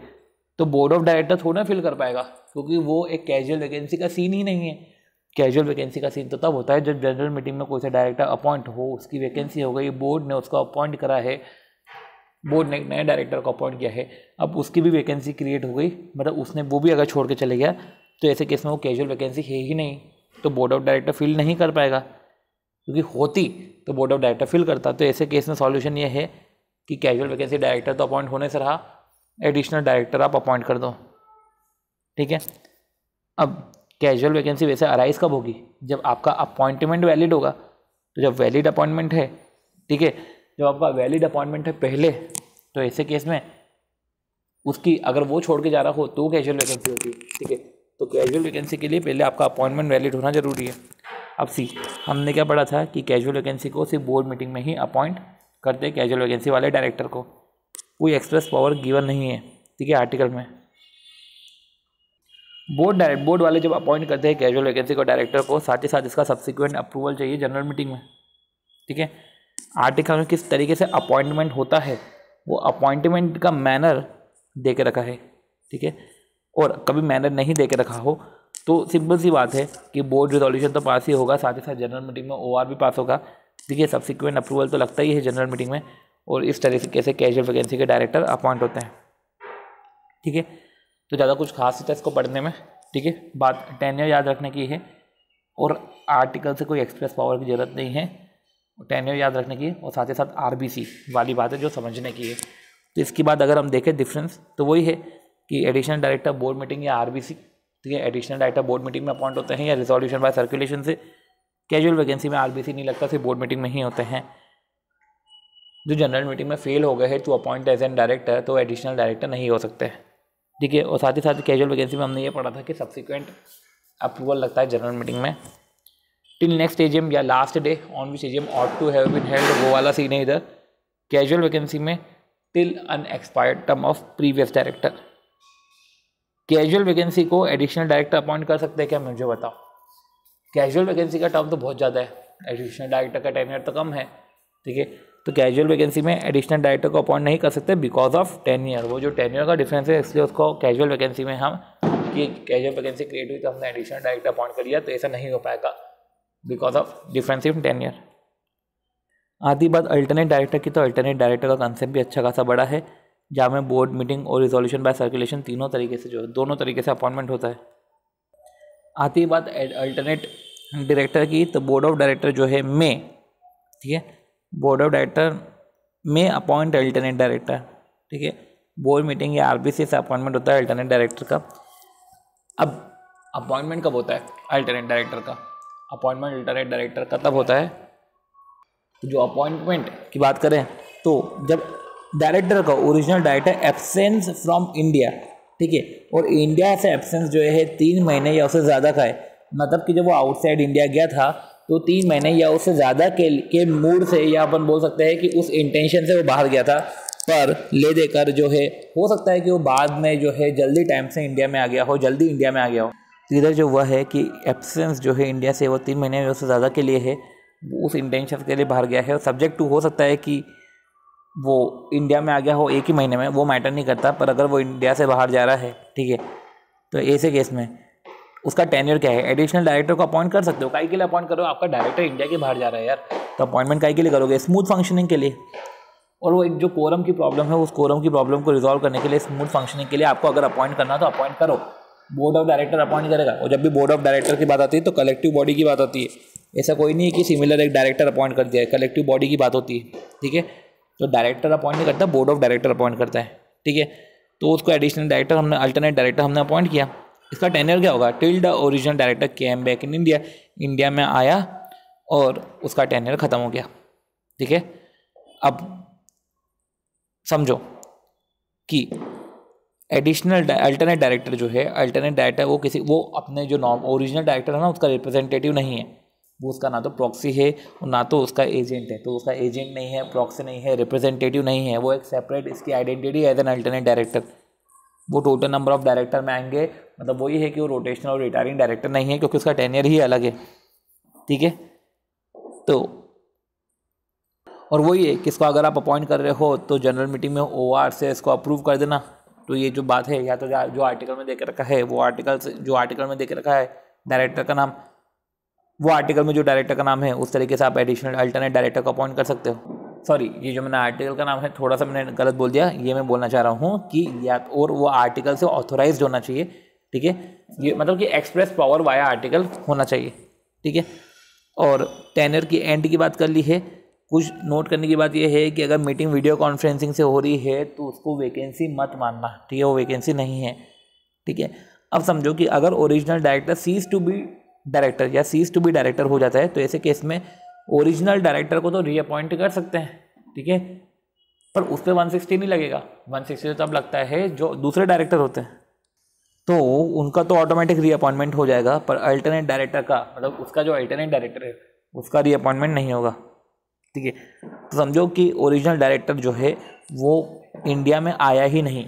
तो बोर्ड ऑफ डायरेक्टर थोड़ा फिल कर पाएगा क्योंकि वो एक कैजुअल वैकेंसी का सीन ही नहीं है कैजुअल वैकेंसी का सीन तो तब होता है जब जनरल मीटिंग में कोई सा डायरेक्टर अपॉइंट हो उसकी वैकेंसी हो गई बोर्ड ने उसको अपॉइंट करा है बोर्ड ने एक नए डायरेक्टर को अपॉइंट किया है अब उसकी भी वैकेंसी क्रिएट हो गई मतलब उसने वो भी अगर छोड़ के चले गया तो ऐसे केस में वो कैजुअल वैकेंसी है ही नहीं तो बोर्ड ऑफ डायरेक्टर फिल नहीं कर पाएगा क्योंकि होती तो बोर्ड ऑफ डायरेक्टर फिल करता तो ऐसे केस में सॉल्यूशन ये है कि कैजुअल वैकेंसी डायरेक्टर तो अपॉइंट होने से रहा एडिशनल डायरेक्टर आप अपॉइंट कर दो ठीक है अब कैजुअल वैकेंसी वैसे अराइज कब होगी जब आपका अपॉइंटमेंट वैलिड होगा तो जब वैलिड अपॉइंटमेंट है ठीक है जब आपका वैलिड अपॉइंटमेंट है पहले तो ऐसे केस में उसकी अगर वो छोड़ के जा रहा हो तो कैजुअल वैकेंसी होती है ठीक है तो कैजुअल वैकेंसी के लिए पहले आपका अपॉइंटमेंट वैलिड होना ज़रूरी है अब सी हमने क्या पढ़ा था कि कैजुअल वैकेंसी को सिर्फ बोर्ड मीटिंग में ही अपॉइंट करते कैजुअल वैकेंसी वाले डायरेक्टर को कोई एक्सप्रेस पावर गिवन नहीं है ठीक है आर्टिकल में बोर्ड डायरेक्ट बोर्ड वाले जब अपॉइंट करते हैं कैजुअल वैकेंसी को डायरेक्टर को साथ ही साथ इसका सब्सिक्वेंट अप्रूवल चाहिए जनरल मीटिंग में ठीक है आर्टिकल में किस तरीके से अपॉइंटमेंट होता है वो अपॉइंटमेंट का मैनर दे के रखा है ठीक है और कभी मैनर नहीं दे के रखा हो तो सिंपल सी बात है कि बोर्ड रिजोल्यूशन तो पास ही होगा साथ ही साथ जनरल मीटिंग में ओ भी पास होगा ठीक है सब्सिक्वेंट अप्रूवल तो लगता ही है जनरल मीटिंग में और इस तरीके से कैजुअल वैकेंसी के डायरेक्टर अपॉइंट होते हैं ठीक है तो ज़्यादा कुछ खास होता है इसको पढ़ने में ठीक है बात टेन्यर याद रखने की है और आर्टिकल से कोई एक्सप्रेस पावर की ज़रूरत नहीं है टेन्योर याद रखने की और साथ ही साथ आर वाली बात है जो समझने की है तो इसके बाद अगर हम देखें डिफरेंस तो वही है कि एडिशनल डायरेक्टर बोर्ड मीटिंग या आर ठीक है एडिशनल डायरेक्टर बोर्ड मीटिंग में अपॉइंट होते हैं या रिजोल्यूशन बाय सर्कुलेशन से कैजुअल वैकेंसी में आरबीसी नहीं लगता सिर्फ बोर्ड मीटिंग में ही होते हैं जो जनरल मीटिंग में फेल हो गए हैं to appoint as an director तो एडिशनल डायरेक्टर नहीं हो सकते हैं ठीक है और साथ ही साथ कैजुअल वैकेंसी में हमने ये पढ़ा था कि सब्सिक्वेंट अप्रूवल लगता है जनरल मीटिंग में टिल नेक्स्ट एजीएम या last day on which AGM ought to have been held वो वाला सीन है इधर कैजुअल वैकेंसी में till unexpired term of previous director casual vacancy को एडिशनल डायरेक्टर अपॉइंट कर सकते हैं क्या मुझे बताओ कैजुअल वैकेंसी का टर्म तो बहुत ज़्यादा है एडिशनल डायरेक्टर का टेन ईयर तो कम है ठीक है तो कैजुअल वैकेंसी में एडिशनल डायरेक्टर को अपॉइंट नहीं कर सकते बिकॉज ऑफ टेन ईयर वो जो टेन ईयर का डिफरेंस है इसलिए उसको कैजुअल वैकेंसी में हम कि कैजुअल वैकेंसी क्रिएट हुई तो हमने एडिशनल डायरेक्टर अपॉइंट कर लिया तो ऐसा नहीं हो पाएगा because of difference in ten आधी बात अल्टरनेट डायरेक्टर की तो अल्टरनेट डायरेक्टर का कंसेप्ट भी अच्छा खासा बड़ा है जहाँ में बोर्ड मीटिंग और रिजोल्यूशन बाय सर्कुलेशन तीनों तरीके से जो है दोनों तरीके से अपॉइंटमेंट होता है आती बात अल्टरनेट डायरेक्टर की तो बोर्ड ऑफ डायरेक्टर जो है मे ठीक है board of director may appoint alternate director ठीक है बोर्ड मीटिंग या आर से अपॉइंटमेंट होता है अल्टरनेट डायरेक्टर का अब अपॉइंटमेंट कब होता है अल्टरनेट डायरेक्टर का अपॉइंटमेंट अल्टरनेट डायरेक्टर का तब होता है तो जो अपॉइंटमेंट की बात करें तो जब डायरेक्टर का original director absence from India ठीक है और इंडिया से एब्सेंस जो है तीन महीने या उससे ज़्यादा का है मतलब कि जब वो आउटसाइड इंडिया गया था तो तीन महीने या उससे ज़्यादा के के मूड से या अपन बोल सकते हैं कि उस इंटेंशन से वो बाहर गया था पर ले देकर जो है हो सकता है कि वो बाद में जो है जल्दी टाइम से इंडिया में आ गया हो जल्दी इंडिया में आ गया हो तो इधर जो हुआ है कि एब्सेंस जो है इंडिया से वो तीन महीने या उससे ज़्यादा के लिए है उस इंटेंशन के लिए बाहर गया है और सब्जेक्ट टू हो सकता है कि वो इंडिया में आ गया हो एक ही महीने में वो मैटर नहीं करता पर अगर वो इंडिया से बाहर जा रहा है ठीक है तो ऐसे केस में उसका टेन्यर क्या है एडिशनल डायरेक्टर को अपॉइंट कर सकते हो काई के लिए अपॉइंट करो आपका डायरेक्टर इंडिया के बाहर जा रहा है यार तो अपॉइंटमेंट काई के लिए करोगे स्मूथ फंक्शनिंग के लिए और वो एक जो कोरम की प्रॉब्लम है उस कोरम की प्रॉब्लम को रिजॉल्व करने के लिए स्मूथ फंक्शनिंग के लिए आपको अगर अपॉइंट करना तो अपॉइंट करो बोर्ड ऑफ डायरेक्टर अपॉइंट करेगा और जब भी बोर्ड ऑफ डायरेक्टर की बात आती है तो कलेक्टिव बॉडी की बात आती है ऐसा कोई नहीं है कि सिमिलर एक डायरेक्टर अपॉइंट कर दिया है कलेक्टिव बॉडी की बात होती है ठीक है तो डायरेक्टर अपॉइंट नहीं करता बोर्ड ऑफ डायरेक्टर अपॉइंट करता है ठीक है तो उसको एडिशनल डायरेक्टर हमने अल्टरनेट डायरेक्टर हमने अपॉइंट किया इसका टेनर क्या होगा till the original director came back in India India में आया और उसका टेनर ख़त्म हो गया ठीक है अब समझो कि एडिशनल अल्टरनेट डायरेक्टर जो है अल्टरनेट डायरेक्टर वो किसी वो अपने जो नॉम ओरिजिनल डायरेक्टर है ना उसका रिप्रेजेंटेटिव नहीं है वो उसका ना तो प्रॉक्सी है और ना तो उसका एजेंट है तो उसका एजेंट नहीं है प्रॉक्सी नहीं है रिप्रेजेंटेटिव नहीं है वो एक सेपरेट इसकी identity as an alternate director वो टोटल नंबर ऑफ डायरेक्टर में आएंगे मतलब वही है कि वो रोटेशनल और रिटायरिंग डायरेक्टर नहीं है क्योंकि उसका टेनियर ही अलग है ठीक है तो और वही है कि इसको अगर आप अपॉइंट कर रहे हो तो जनरल मीटिंग में ओ से इसको अप्रूव कर देना तो ये जो बात है या तो जो आर्टिकल में देख रखा है वो आर्टिकल जो आर्टिकल में देख रखा है डायरेक्टर का नाम वो आर्टिकल में जो डायरेक्टर का नाम है उस तरीके से आप एडिशनल अल्टरनेट डायरेक्टर को अपॉइंट कर सकते हो सॉरी ये जो मैंने आर्टिकल का नाम है थोड़ा सा मैंने गलत बोल दिया ये मैं बोलना चाह रहा हूँ कि या और वो आर्टिकल से ऑथोराइज होना चाहिए ठीक है ये मतलब कि एक्सप्रेस पावर वाया आर्टिकल होना चाहिए ठीक है और टेनर की एंड की बात कर ली है कुछ नोट करने की बात यह है कि अगर मीटिंग वीडियो कॉन्फ्रेंसिंग से हो रही है तो उसको वैकेंसी मत मानना ठीक है वो वैकेंसी नहीं है ठीक है अब समझो कि अगर original director cease to be director या सीज टू बी डायरेक्टर हो जाता है तो ऐसे केस में ओरिजिनल डायरेक्टर को तो रीअपॉइंट कर सकते हैं ठीक है पर उस पर वन सिक्सटी नहीं लगेगा वन सिक्सटी तो तब लगता है जो दूसरे डायरेक्टर होते हैं तो उनका तो ऑटोमेटिक रीअपॉइंटमेंट हो जाएगा पर अल्टरनेट डायरेक्टर का मतलब उसका जो अल्टरनेट डायरेक्टर है उसका रीअपॉइंटमेंट नहीं होगा ठीक है तो समझो कि ओरिजिनल डायरेक्टर जो है वो इंडिया में आया ही नहीं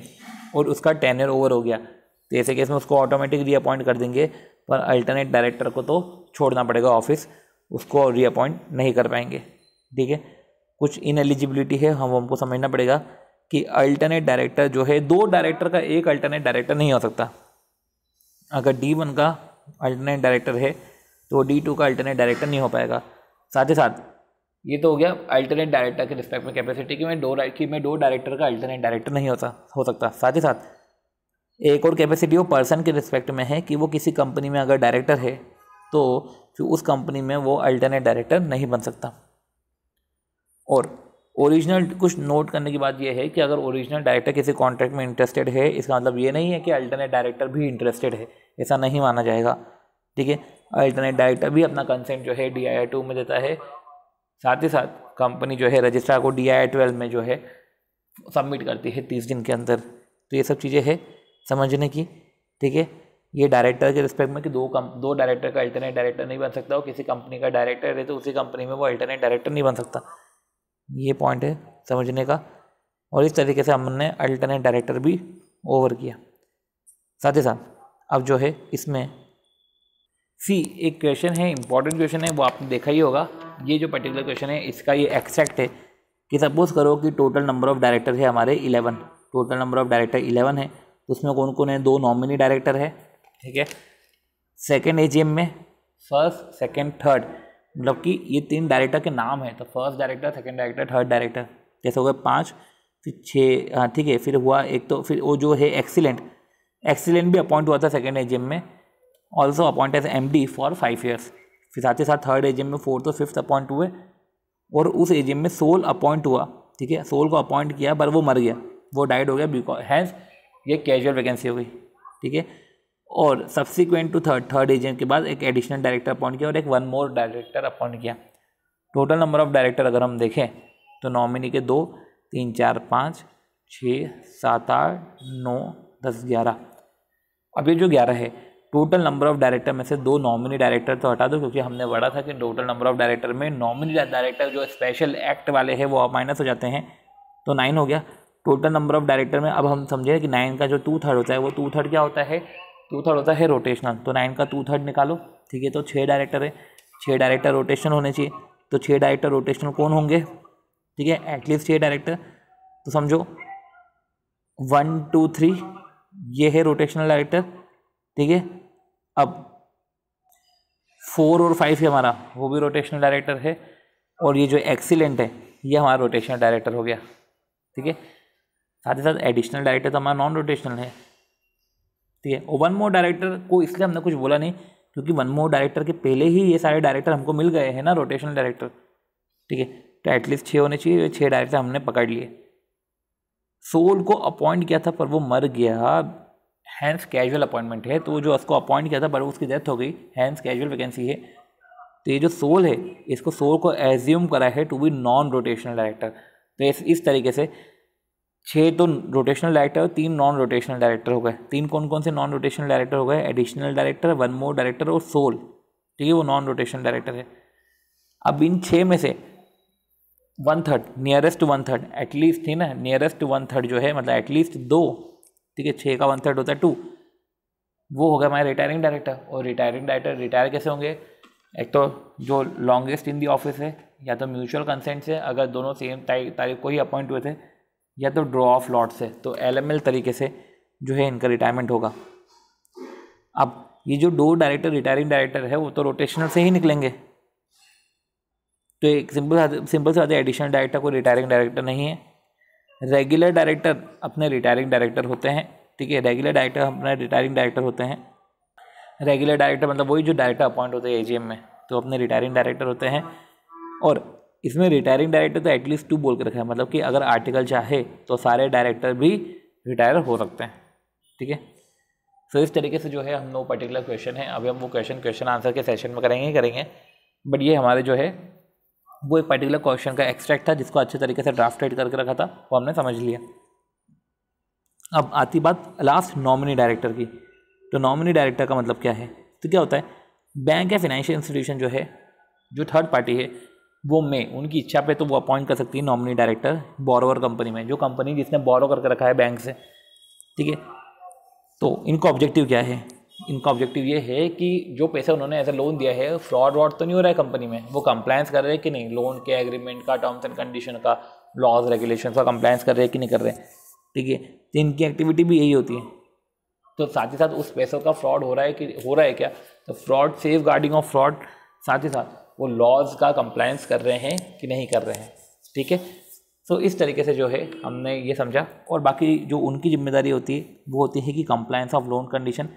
और उसका टेनर ओवर हो गया तो ऐसे केस में उसको ऑटोमेटिक रीअपॉइंट कर देंगे पर अल्टरनेट डायरेक्टर को तो छोड़ना पड़ेगा ऑफिस उसको रीअपॉइंट नहीं कर पाएंगे ठीक है कुछ इन एलिजिबिलिटी है हम हमको समझना पड़ेगा कि अल्टरनेट डायरेक्टर जो है दो डायरेक्टर का एक अल्टरनेट डायरेक्टर नहीं हो सकता अगर डी वन का अल्टरनेट डायरेक्टर है तो डी टू का अल्टरनेट डायरेक्टर नहीं हो पाएगा साथ ही साथ ये तो हो गया अल्टरनेट डायरेक्टर के रिस्पेक्ट में कैपेसिटी कि मैं डो कि मैं डो डायरेक्टर का अल्टरनेट डायरेक्टर नहीं होता हो सकता साथ ही साथ एक और कैपेसिटी वो पर्सन के रिस्पेक्ट में है कि वो किसी कंपनी में अगर डायरेक्टर है तो फिर उस कंपनी में वो अल्टरनेट डायरेक्टर नहीं बन सकता और ओरिजिनल कुछ नोट करने की बात यह है कि अगर ओरिजिनल डायरेक्टर किसी कॉन्ट्रैक्ट में इंटरेस्टेड है इसका मतलब ये नहीं है कि अल्टरनेट डायरेक्टर भी इंटरेस्टेड है ऐसा नहीं माना जाएगा ठीक है अल्टरनेट डायरेक्टर भी अपना कंसेंट जो है डी आई टू में देता है साथ ही साथ कंपनी जो है रजिस्ट्रार को डी आई ट्वेल्व में जो है सबमिट करती है तीस दिन के अंदर तो ये सब चीज़ें है समझने की ठीक है ये डायरेक्टर के रिस्पेक्ट में कि दो कम दो डायरेक्टर का अल्टरनेट डायरेक्टर नहीं बन सकता और किसी कंपनी का डायरेक्टर है तो उसी कंपनी में वो अल्टरनेट डायरेक्टर नहीं बन सकता ये पॉइंट है समझने का और इस तरीके से हमने अल्टरनेट डायरेक्टर भी ओवर किया साथ ही साथ अब जो है इसमें सी एक क्वेश्चन है इंपॉर्टेंट क्वेश्चन है वो आपने देखा ही होगा ये जो पर्टिकुलर क्वेश्चन है इसका ये एक्सैक्ट है कि सपोज़ करो कि टोटल नंबर ऑफ़ डायरेक्टर है हमारे eleven total number of director eleven है तो उसमें कौन कौन है दो नॉमिनी डायरेक्टर है ठीक है सेकेंड ए में फर्स्ट सेकेंड थर्ड मतलब कि ये तीन डायरेक्टर के नाम है तो first director second director third director जैसे हो गए पाँच फिर छः हाँ ठीक है फिर हुआ एक तो फिर वो जो है एक्सीलेंट एक्सीलेंट भी अपॉइंट हुआ था सेकेंड एजीएम में also appoint as M D for five years फिर साथ ही साथ थर्ड एजीएम में फोर्थ और फिफ्थ अपॉइंट हुए और उस एजीएम में सोल अपॉइंट हुआ ठीक है सोल को अपॉइंट किया पर वो मर गया वो डाइड हो गया बिकॉज हैंस ये कैजुअल वैकेंसी हो गई ठीक है और subsequent to third third agent के बाद एक एडिशनल डायरेक्टर अपॉइंट किया और एक वन मोर डायरेक्टर अपॉइंट किया टोटल नंबर ऑफ डायरेक्टर अगर हम देखें तो नॉमिनी के दो तीन चार पाँच छः सात आठ नौ दस ग्यारह अभी जो ग्यारह है टोटल नंबर ऑफ डायरेक्टर में से दो नॉमिनी डायरेक्टर तो हटा दो क्योंकि हमने बढ़ा था कि टोटल नंबर ऑफ डायरेक्टर में नॉमिनी डायरेक्टर जो स्पेशल एक्ट वाले हैं वो माइनस हो जाते हैं तो नाइन हो गया टोटल नंबर ऑफ डायरेक्टर में अब हम समझे कि नाइन का जो टू थर्ड होता है वो टू थर्ड क्या होता है टू थर्ड होता है रोटेशनल तो नाइन का टू थर्ड निकालो ठीक है तो छः डायरेक्टर है छः डायरेक्टर रोटेशनल होने चाहिए तो छः डायरेक्टर रोटेशनल कौन होंगे ठीक है एटलीस्ट छः डायरेक्टर तो समझो वन टू थ्री ये है रोटेशनल डायरेक्टर ठीक है अब फोर और फाइव है हमारा वो भी रोटेशनल डायरेक्टर है और ये जो एक्सीलेंट है ये हमारा रोटेशनल डायरेक्टर हो गया ठीक है साथ ही साथ एडिशनल डायरेक्टर तो हमारा नॉन रोटेशनल है ठीक है और वन मोर डायरेक्टर को इसलिए हमने कुछ बोला नहीं क्योंकि वन मोर डायरेक्टर के पहले ही ये सारे डायरेक्टर हमको मिल गए हैं ना रोटेशनल डायरेक्टर ठीक है तो एटलीस्ट छः होने चाहिए छः डायरेक्टर हमने पकड़ लिए सोल को अपॉइंट किया था पर वो मर गया हैंस कैजुअल अपॉइंटमेंट है तो जो उसको अपॉइंट किया था पर उसकी डेथ हो गई हैंस कैजुअल वैकेंसी है तो ये जो सोल है इसको सोल को एज्यूम करा है to be non rotational director तो इस, इस तरीके से छः तो रोटेशनल डायरेक्टर और तीन नॉन रोटेशनल डायरेक्टर हो गए तीन कौन कौन से नॉन रोटेशनल डायरेक्टर हो गए additional director one more director और सोल ठीक है वो नॉन रोटेशनल डायरेक्टर है अब इन छः में से one third nearest one third at least थी ना नियरेस्ट वन थर्ड जो है मतलब एटलीस्ट दो ठीक है छः का वन थर्ड होता है टू वो हो गया हमारे रिटायरिंग डायरेक्टर और रिटायरिंग डायरेक्टर रिटायर कैसे होंगे एक तो जो लॉन्गेस्ट इन दी ऑफिस है या तो म्यूचुअल कंसेंट से अगर दोनों सेम तारीख को ही अपॉइंट हुए थे या तो ड्रॉ ऑफ लॉट से तो एल तरीके से जो है इनका रिटायरमेंट होगा अब ये जो दो डायरेक्टर रिटायरिंग डायरेक्टर है वो तो रोटेशनल से ही निकलेंगे तो एक सिंपल सिंपल से एडिशनल डायरेक्टर कोई रिटायरिंग डायरेक्टर नहीं है रेगुलर डायरेक्टर अपने रिटायरिंग डायरेक्टर होते हैं ठीक है रेगुलर डायरेक्टर अपने रिटायरिंग डायरेक्टर होते हैं रेगुलर डायरेक्टर मतलब वही जो डायरेक्टर अपॉइंट होते हैं ए में तो अपने रिटायरिंग डायरेक्टर होते हैं और इसमें रिटायरिंग डायरेक्टर तो एटलीस्ट टू बोल के रखा है मतलब कि अगर आर्टिकल चाहे तो सारे डायरेक्टर भी रिटायर हो सकते हैं ठीक है सो इस तरीके से जो है हम लोग पर्टिकुलर क्वेश्चन है अभी हम वो क्वेश्चन क्वेश्चन आंसर के सेशन में करेंगे ही करेंगे बट ये हमारे जो है वो एक पर्टिकुलर क्वेश्चन का एक्सट्रैक्ट था जिसको अच्छे तरीके से ड्राफ्ट एड करके रखा था वो हमने समझ लिया अब आती बात लास्ट नॉमिनी डायरेक्टर की तो नॉमिनी डायरेक्टर का मतलब क्या है तो क्या होता है बैंक या फाइनेंशियल इंस्टीट्यूशन जो है जो थर्ड पार्टी है वो में उनकी इच्छा पे तो वो अपॉइंट कर सकती है नॉमिनी डायरेक्टर बोरोवर कंपनी में जो कंपनी जिसने बोरो करके रखा है बैंक से ठीक है तो इनको ऑब्जेक्टिव क्या है इनका ऑब्जेक्टिव ये है कि जो पैसा उन्होंने ऐसा लोन दिया है फ्रॉड वॉड तो नहीं हो रहा है कंपनी में वो कंप्लायंस कर रहे हैं कि नहीं लोन के एग्रीमेंट का टर्म्स एंड कंडीशन का लॉज रेगुलेशन का कंप्लायंस कर रहे हैं कि नहीं कर रहे ठीक है तो इनकी एक्टिविटी भी यही होती है तो साथ ही साथ उस पैसों का फ्रॉड हो रहा है कि हो रहा है क्या तो fraud safeguarding of fraud साथ ही साथ वो लॉज का कंप्लायंस कर रहे हैं कि नहीं कर रहे हैं ठीक है तो इस तरीके से जो है हमने ये समझा और बाकी जो उनकी जिम्मेदारी होती है वो होती है कि कंप्लायंस ऑफ लोन कंडीशन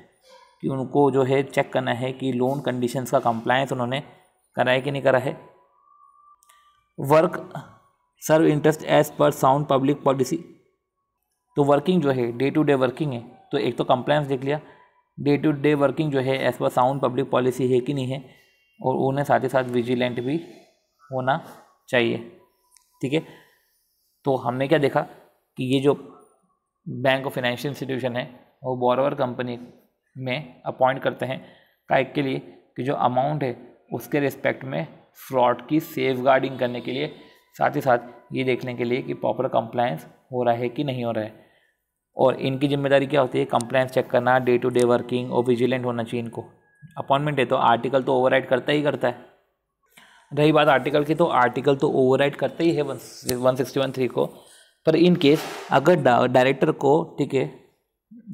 कि उनको जो है चेक करना है कि लोन कंडीशंस का कंप्लायंस उन्होंने करा है कि नहीं करा है work serve interest as per sound public policy तो वर्किंग जो है डे टू डे वर्किंग है तो एक तो कंप्लायंस देख लिया डे टू डे वर्किंग जो है as per sound public policy है कि नहीं है और उन्हें साथ ही साथ विजिलेंट भी होना चाहिए ठीक है तो हमने क्या देखा कि ये जो बैंक ऑफ फाइनेंशियल इंस्टीट्यूशन है वो बोरवर कंपनी में अपॉइंट करते हैं कायक के लिए कि जो अमाउंट है उसके रिस्पेक्ट में फ्रॉड की सेफ गार्डिंग करने के लिए साथ ही साथ ये देखने के लिए कि प्रॉपर कंप्लायंस हो रहा है कि नहीं हो रहा है और इनकी जिम्मेदारी क्या होती है कंप्लायंस चेक करना डे टू डे वर्किंग और विजिलेंट होना चाहिए इनको अपॉइंटमेंट है तो आर्टिकल तो ओवर करता ही करता है रही बात आर्टिकल की तो आर्टिकल तो ओवर करता ही है वन सिक्सटी वन थ्री को पर इन केस अगर डायरेक्टर को ठीक है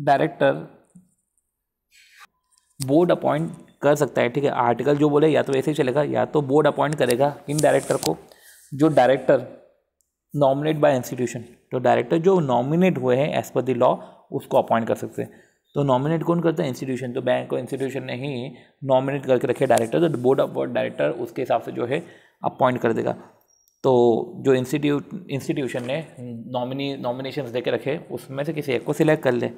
डायरेक्टर बोर्ड अपॉइंट कर सकता है ठीक है आर्टिकल जो बोले या तो ऐसे ही चलेगा या तो बोर्ड अपॉइंट करेगा इन डायरेक्टर को जो डायरेक्टर नॉमिनेट बाय इंस्टीट्यूशन तो डायरेक्टर जो नॉमिनेट हुए हैं एज पर द लॉ उसको अपॉइंट कर सकते हैं तो नॉमिनेट कौन करता है इंस्टीट्यूशन तो बैंक और इंस्टीट्यूशन ने ही नॉमिनेट करके रखे डायरेक्टर तो बोर्ड ऑफ डायरेक्टर उसके हिसाब से जो है अपॉइंट कर देगा तो जो इंस्टीट्यूट इंस्टीट्यूशन ने नॉमिनी नॉमिनेशन दे के रखे उसमें से किसी एक को सिलेक्ट कर ले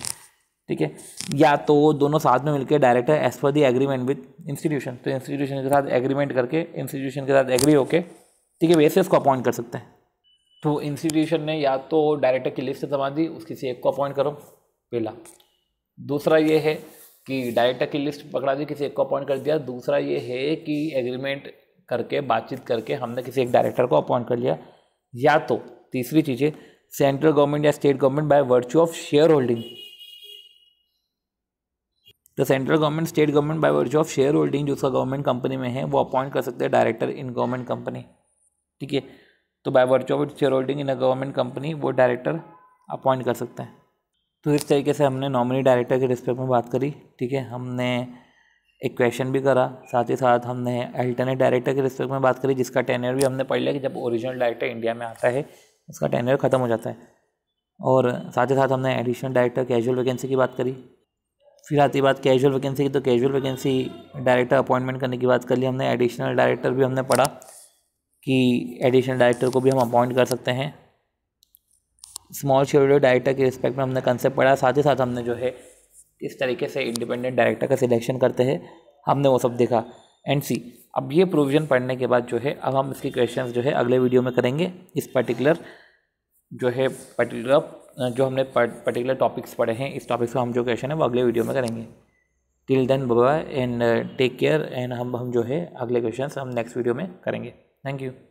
ठीक है या तो वो दोनों साथ में मिलकर director as per the agreement with institution तो इंस्टीट्यूशन के साथ एग्रीमेंट करके इंस्टीट्यूशन के साथ एग्री होके ठीक है वैसे उसको अपॉइंट कर सकते हैं तो इंस्टीट्यूशन ने या तो डायरेक्टर की लिस्ट जमा दी उस किसी एक को अपॉइंट करो पहला दूसरा ये है कि डायरेक्टर की लिस्ट पकड़ा दी किसी एक को अपॉइंट कर दिया दूसरा ये है कि एग्रीमेंट करके बातचीत करके हमने किसी एक डायरेक्टर को अपॉइंट कर लिया या तो तीसरी चीज़ है सेंट्रल गवर्नमेंट या state government by virtue of share holding the central government state government by virtue of share holding जो उसका गवर्नमेंट कंपनी में है वो अपॉइंट कर सकते हैं डायरेक्टर इन गवर्नमेंट कंपनी ठीक है तो by virtue of share holding in a government company वो डायरेक्टर अपॉइंट कर सकते हैं तो इस तरीके से हमने नॉमिनी डायरेक्टर के रिस्पेक्ट में बात करी ठीक है हमने एक क्वेश्चन भी करा साथ ही साथ हमने अल्टरनेट डायरेक्टर के रिस्पेक्ट में बात करी जिसका टेनियर भी हमने पढ़ लिया कि जब ओरिजिनल डायरेक्टर इंडिया में आता है उसका टेनियर ख़त्म हो जाता है और साथ ही साथ हमने एडिशनल डायरेक्टर कैजुअल वैकेंसी की बात करी फिर आती बात कैजुअल वैकेंसी की तो कैजुअल वैकेंसी डायरेक्टर अपॉइंटमेंट करने की बात कर ली हमने एडिशनल डायरेक्टर भी हमने पढ़ा कि एडिशनल डायरेक्टर को भी हम अपॉइंट कर सकते हैं स्मॉल शेयर डायरेक्टर के रिस्पेक्ट में हमने कंसेप्ट पढ़ा साथ ही साथ हमने जो है किस तरीके से इंडिपेंडेंट डायरेक्टर का सिलेक्शन करते हैं हमने वो सब देखा एंड सी अब ये प्रोविज़न पढ़ने के बाद जो है अब हम इसके क्वेश्चन जो है अगले वीडियो में करेंगे इस पर्टिकुलर जो है पर्टिकुलर जो हमने पर्टिकुलर टॉपिक्स पढ़े हैं इस टॉपिक्स का हम जो क्वेश्चन है वो अगले वीडियो में करेंगे till then bye and take care and हम हम जो है अगले क्वेश्चन हम नेक्स्ट वीडियो में करेंगे थैंक यू